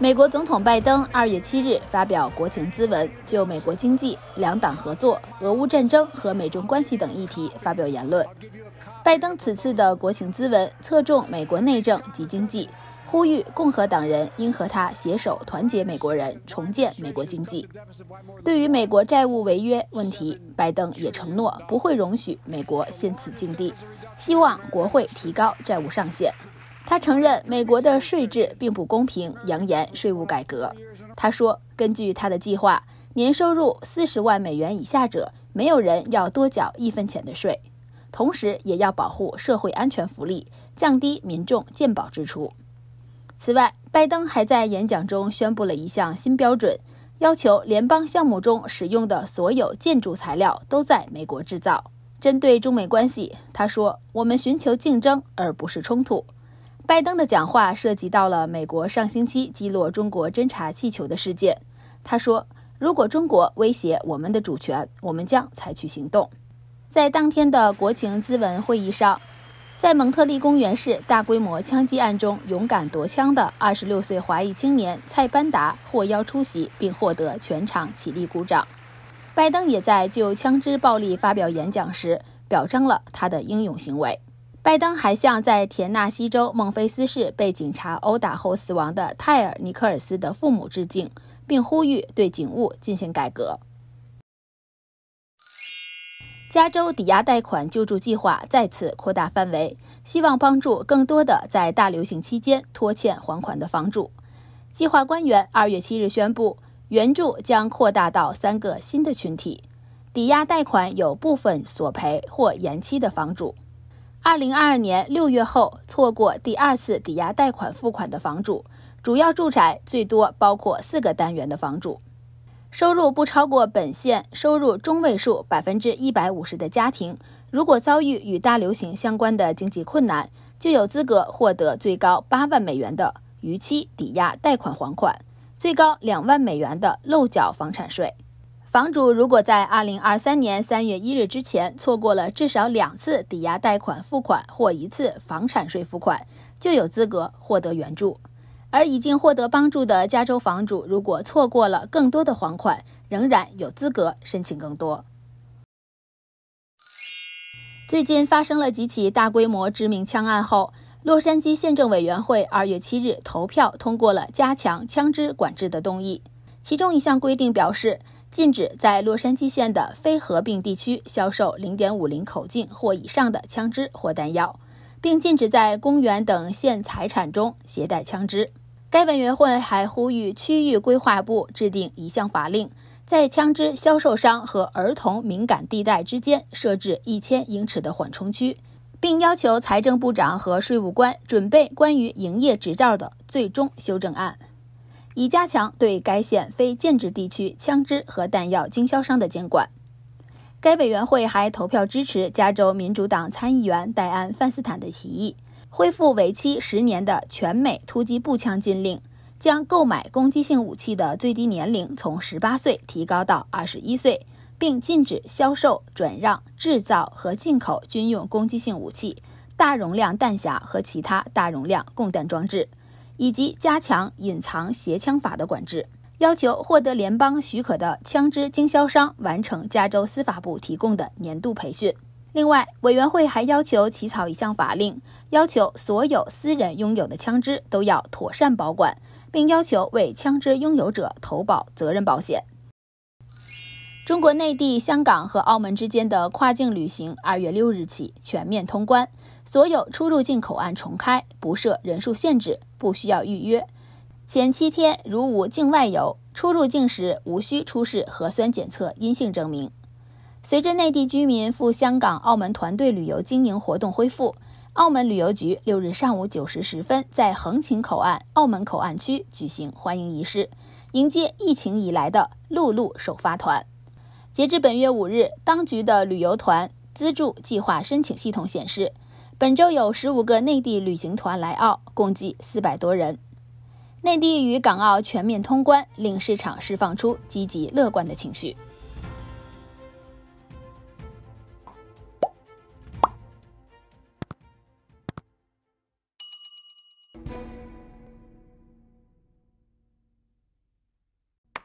美国总统拜登二月七日发表国情咨文，就美国经济、两党合作、俄乌战争和美中关系等议题发表言论。拜登此次的国情咨文侧重美国内政及经济，呼吁共和党人应和他携手团结美国人，重建美国经济。对于美国债务违约问题，拜登也承诺不会容许美国陷此境地，希望国会提高债务上限。他承认美国的税制并不公平，扬言税务改革。他说：“根据他的计划，年收入四十万美元以下者，没有人要多缴一分钱的税，同时也要保护社会安全福利，降低民众健保支出。”此外，拜登还在演讲中宣布了一项新标准，要求联邦项目中使用的所有建筑材料都在美国制造。针对中美关系，他说：“我们寻求竞争而不是冲突。”拜登的讲话涉及到了美国上星期击落中国侦察气球的事件。他说：“如果中国威胁我们的主权，我们将采取行动。”在当天的国情咨文会议上，在蒙特利公园市大规模枪击案中勇敢夺枪的26岁华裔青年蔡班达获邀出席，并获得全场起立鼓掌。拜登也在就枪支暴力发表演讲时表彰了他的英勇行为。拜登还向在田纳西州孟菲斯市被警察殴打后死亡的泰尔·尼克尔斯的父母致敬，并呼吁对警务进行改革。加州抵押贷款救助计划再次扩大范围，希望帮助更多的在大流行期间拖欠还款的房主。计划官员二月七日宣布，援助将扩大到三个新的群体：抵押贷款有部分索赔或延期的房主。二零二二年六月后错过第二次抵押贷款付款的房主，主要住宅最多包括四个单元的房主，收入不超过本县收入中位数百分之一百五十的家庭，如果遭遇与大流行相关的经济困难，就有资格获得最高八万美元的逾期抵押贷款还款，最高两万美元的漏缴房产税。房主如果在二零二三年三月一日之前错过了至少两次抵押贷款付款或一次房产税付款，就有资格获得援助。而已经获得帮助的加州房主，如果错过了更多的还款，仍然有资格申请更多。最近发生了几起大规模致命枪案后，洛杉矶县政委员会二月七日投票通过了加强枪支管制的动议，其中一项规定表示。禁止在洛杉矶县的非合并地区销售零点五零口径或以上的枪支或弹药，并禁止在公园等县财产中携带枪支。该委员会还呼吁区域规划部制定一项法令，在枪支销售商和儿童敏感地带之间设置一千英尺的缓冲区，并要求财政部长和税务官准备关于营业执照的最终修正案。以加强对该县非建制地区枪支和弹药经销商的监管。该委员会还投票支持加州民主党参议员戴安·范斯坦的提议，恢复为期十年的全美突击步枪禁令，将购买攻击性武器的最低年龄从十八岁提高到二十一岁，并禁止销售、转让、制造和进口军用攻击性武器、大容量弹匣和其他大容量供弹装置。以及加强隐藏携枪法的管制，要求获得联邦许可的枪支经销商完成加州司法部提供的年度培训。另外，委员会还要求起草一项法令，要求所有私人拥有的枪支都要妥善保管，并要求为枪支拥有者投保责任保险。中国内地、香港和澳门之间的跨境旅行，二月六日起全面通关，所有出入境口岸重开，不设人数限制。不需要预约，前七天如无境外游，出入境时无需出示核酸检测阴性证明。随着内地居民赴香港、澳门团队旅游经营活动恢复，澳门旅游局六日上午九时十分在横琴口岸澳门口岸区举行欢迎仪式，迎接疫情以来的陆路首发团。截至本月五日，当局的旅游团资助计划申请系统显示。本周有十五个内地旅行团来澳，共计四百多人。内地与港澳全面通关，令市场释放出积极乐观的情绪。